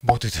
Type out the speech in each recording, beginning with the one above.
모두들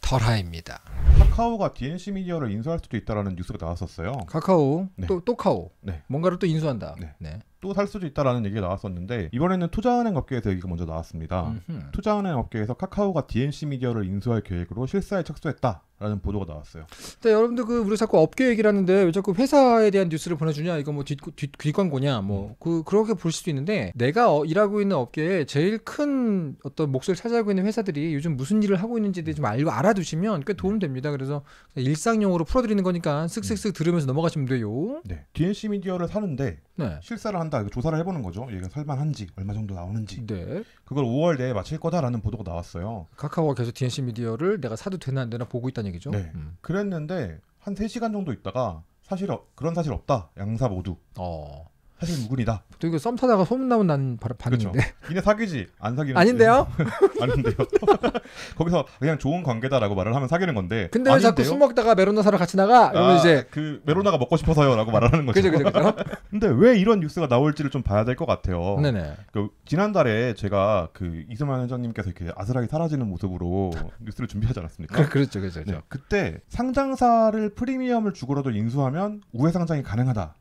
털하입니다. 카카오가 DNC 미디어를 인수할 수도 있다라는 뉴스가 나왔었어요. 카카오 네. 또 또카오 네. 뭔가를 또 인수한다. 네. 네. 또살 수도 있다라는 얘기가 나왔었는데 이번에는 투자은행 업계에서 얘기가 먼저 나왔습니다. 음흠. 투자은행 업계에서 카카오가 DNC 미디어를 인수할 계획으로 실사에 착수했다. 라는 보도가 나왔어요. 근 여러분들 그 우리 자꾸 업계 얘기를 하는데 왜 자꾸 회사에 대한 뉴스를 보내주냐 이거 뭐 뒷뒷 광고냐 뭐그 음. 그, 그렇게 볼 수도 있는데 내가 어, 일하고 있는 업계에 제일 큰 어떤 몫을 차지하고 있는 회사들이 요즘 무슨 일을 하고 있는지좀 알고 알아두시면 꽤 도움됩니다. 그래서 일상용으로 풀어드리는 거니까 쓱쓱쓱 음. 들으면서 넘어가시면 돼요. 네. DNC 미디어를 사는데 네. 실사를 한다 조사를 해보는 거죠. 얘가 살만한지 얼마 정도 나오는지. 네. 그걸 5월 내에 마칠 거다라는 보도가 나왔어요. 카카오가 계속 DNC 미디어를 내가 사도 되나 안 되나 보고 있다 얘기죠. 네. 음. 그랬는데 한 3시간 정도 있다가 사실 어, 그런 사실 없다. 양사 모두. 어. 사실 무근이다. 또 이거 썸 타다가 소문나면 난 바로 반인데. 그렇죠. 니네 사귀지? 안 사귀는 아닌데요? 아닌데요. 거기서 그냥 좋은 관계다라고 말을 하면 사귀는 건데. 근데 왜 자꾸 술 먹다가 메로나 사러 같이 나가? 아, 이러면 아, 이제 그 메로나가 먹고 싶어서요라고 말하는 거죠. 그죠, 그죠, 그죠. 근데 왜 이런 뉴스가 나올지를 좀 봐야 될 것 같아요. 네네. 그 지난달에 제가 그 이승만 회장님께서 이렇게 아슬하게 사라지는 모습으로 뉴스를 준비하지 않았습니까? 그, 그렇죠, 그렇죠, 그렇죠. 네. 그때 상장사를 프리미엄을 주고라도 인수하면 우회 상장이 가능하다.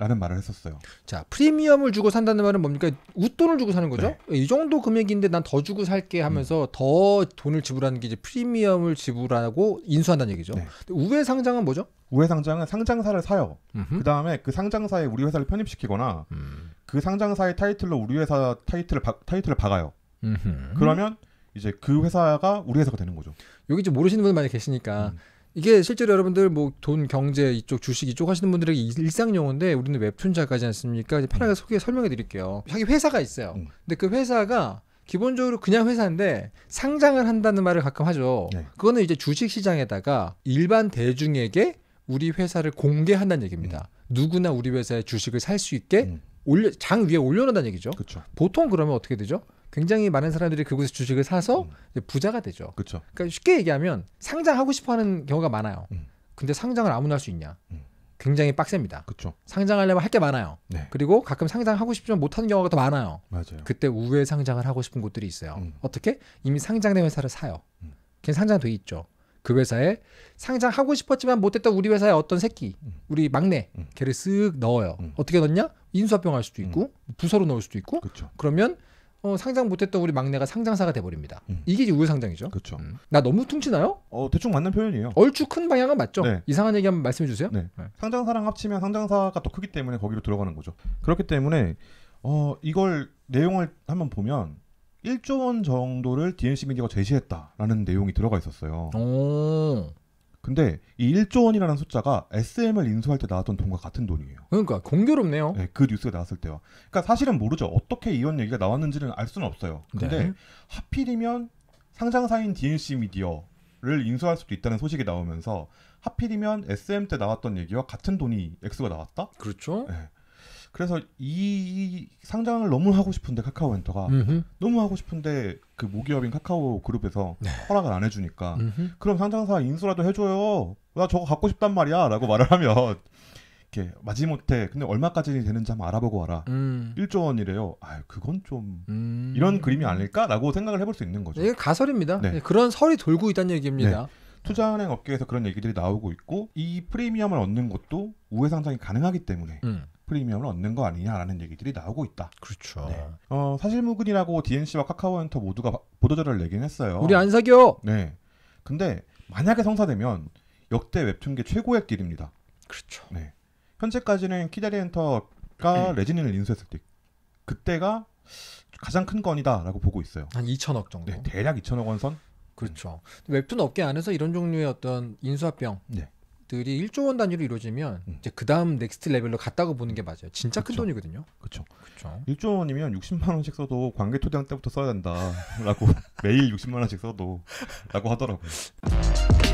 라는 말을 했었어요. 자, 프리미엄을 주고 산다는 말은 뭡니까? 웃돈을 주고 사는 거죠? 네. 이 정도 금액인데 난 더 주고 살게 하면서 음. 더 돈을 지불하는 게 이제 프리미엄을 지불하고 인수한다는 얘기죠. 네. 우회 상장은 뭐죠? 우회 상장은 상장사를 사요. 그 다음에 그 상장사에 우리 회사를 편입시키거나 음. 그 상장사의 타이틀로 우리 회사 타이틀을 바, 타이틀을 박아요. 음흠. 그러면 이제 그 회사가 우리 회사가 되는 거죠. 여기 이제 모르시는 분 많이 계시니까 음. 이게 실제로 여러분들 뭐 돈 경제 이쪽 주식 이쪽 하시는 분들에게 일상 용어인데 우리는 웹툰 작가지 않습니까? 편하게 소개 설명해 드릴게요. 자기 회사가 있어요. 음. 근데 그 회사가 기본적으로 그냥 회사인데 상장을 한다는 말을 가끔 하죠. 네. 그거는 이제 주식 시장에다가 일반 대중에게 우리 회사를 공개한다는 얘기입니다. 음. 누구나 우리 회사의 주식을 살 수 있게 음. 올려, 장 위에 올려놓는다는 얘기죠. 그쵸. 보통 그러면 어떻게 되죠? 굉장히 많은 사람들이 그곳에서 주식을 사서 음. 부자가 되죠. 그쵸. 그러니까 쉽게 얘기하면 상장하고 싶어하는 경우가 많아요. 음. 근데 상장을 아무나 할 수 있냐? 음. 굉장히 빡셉니다. 그쵸. 상장하려면 할 게 많아요. 네. 그리고 가끔 상장하고 싶지만 못하는 경우가 더 많아요. 맞아요. 그때 우회 상장을 하고 싶은 곳들이 있어요. 음. 어떻게? 이미 상장된 회사를 사요. 그냥 음. 상장돼 있죠. 그 회사에 상장하고 싶었지만 못했던 우리 회사의 어떤 새끼, 음. 우리 막내, 걔를 쓱 넣어요. 어떻게 넣냐? 인수합병할 수도 있고 부서로 넣을 수도 있고. 그쵸. 그러면 어, 상장 못했던 우리 막내가 상장사가 돼버립니다. 음. 이게 우상장이죠 그렇죠. 음. 나 너무 퉁치나요? 어, 대충 맞는 표현이에요. 얼추 큰 방향은 맞죠. 네. 이상한 얘기 한번 말씀해 주세요. 네. 네. 상장사랑 합치면 상장사가 더 크기 때문에 거기로 들어가는 거죠. 그렇기 때문에 어, 이걸 내용을 한번 보면 1조 원 정도를 DNC 미디어가 제시했다라는 내용이 들어가 있었어요. 오. 근데 이 1조 원이라는 숫자가 SM을 인수할 때 나왔던 돈과 같은 돈이에요. 그러니까 공교롭네요. 네, 그 뉴스가 나왔을 때와. 그러니까 사실은 모르죠. 어떻게 이런 얘기가 나왔는지는 알 수는 없어요. 근데 네. 하필이면 상장사인 DNC 미디어를 인수할 수도 있다는 소식이 나오면서 하필이면 SM 때 나왔던 얘기와 같은 돈이 액가 나왔다? 그렇죠. 네. 그래서 이 상장을 너무 하고 싶은데 카카오 엔터가 음흠. 너무 하고 싶은데 그 모기업인 카카오 그룹에서 네. 허락을 안 해주니까 음흠. 그럼 상장사 인수라도 해줘요. 나 저거 갖고 싶단 말이야라고 말을 하면 이렇게 마지못해 근데 얼마까지 되는지 한번 알아보고 와라. 음. 1조 원이래요. 아 그건 좀 음. 이런 그림이 아닐까라고 생각을 해볼 수 있는 거죠. 이게 네, 가설입니다. 네. 네. 그런 설이 돌고 있다는 얘기입니다. 네. 투자은행 업계에서 그런 얘기들이 나오고 있고 이 프리미엄을 얻는 것도 우회 상장이 가능하기 때문에 음. 프리미엄을 얻는 거 아니냐라는 얘기들이 나오고 있다. 그렇죠. 네. 어, 사실무근이라고 DNC와 카카오엔터 모두가 보도자를 내긴 했어요. 우리 안 사겨. 네. 근데 만약에 성사되면 역대 웹툰계 최고의 딜입니다. 그렇죠. 네. 현재까지는 키다리엔터가 네. 음. 레진을 인수했을 때 그때가 가장 큰 건이다라고 보고 있어요. 한 2천억 정도. 네, 대략 2천억 원 선. 그렇죠. 웹툰 업계 안에서 이런 종류의 어떤 인수합병 네. 들이 1조 원 단위로 이루어지면 음. 이제 그 다음 넥스트 레벨로 갔다고 보는 게 맞아요. 진짜 그쵸. 큰 그렇죠. 돈이거든요. 그렇죠. 그렇죠. 1조 원이면 60만 원씩 써도 관계 토대왕 때부터 써야 된다라고 매일 60만 원씩 써도라고 하더라고요.